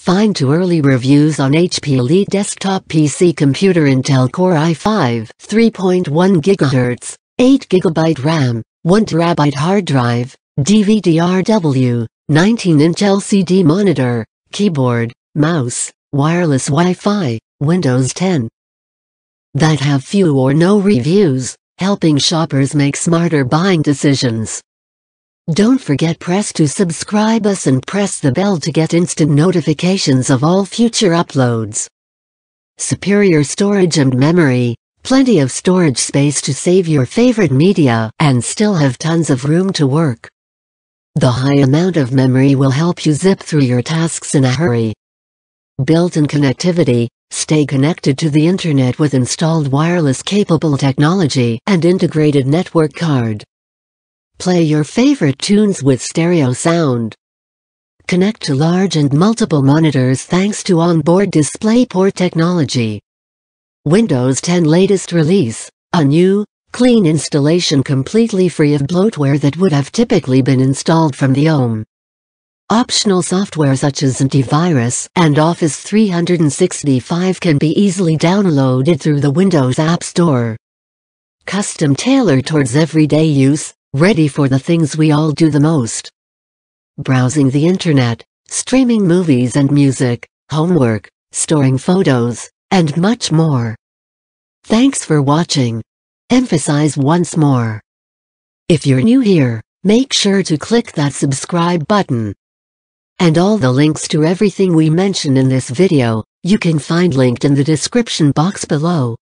Find two early reviews on HP Elite Desktop PC Computer Intel Core i5 3.1 GHz, 8 GB RAM, 1 TB hard drive, DVD RW, 19-inch LCD monitor, keyboard, mouse, wireless Wi-Fi, Windows 10. That have few or no reviews, helping shoppers make smarter buying decisions. Don't forget press to subscribe us and press the bell to get instant notifications of all future uploads. Superior storage and memory, plenty of storage space to save your favorite media and still have tons of room to work. The high amount of memory will help you zip through your tasks in a hurry. Built-in connectivity, stay connected to the internet with installed wireless capable technology and integrated network card. Play your favorite tunes with stereo sound. Connect to large and multiple monitors thanks to onboard DisplayPort technology. Windows 10 latest release, a new, clean installation completely free of bloatware that would have typically been installed from the OM. Optional software such as antivirus and Office 365 can be easily downloaded through the Windows App Store. Custom tailored towards everyday use, ready for the things we all do the most. Browsing the internet, streaming movies and music, homework, storing photos, and much more. Thanks for watching. Emphasize once more. If you're new here, make sure to click that subscribe button. And all the links to everything we mention in this video, you can find linked in the description box below.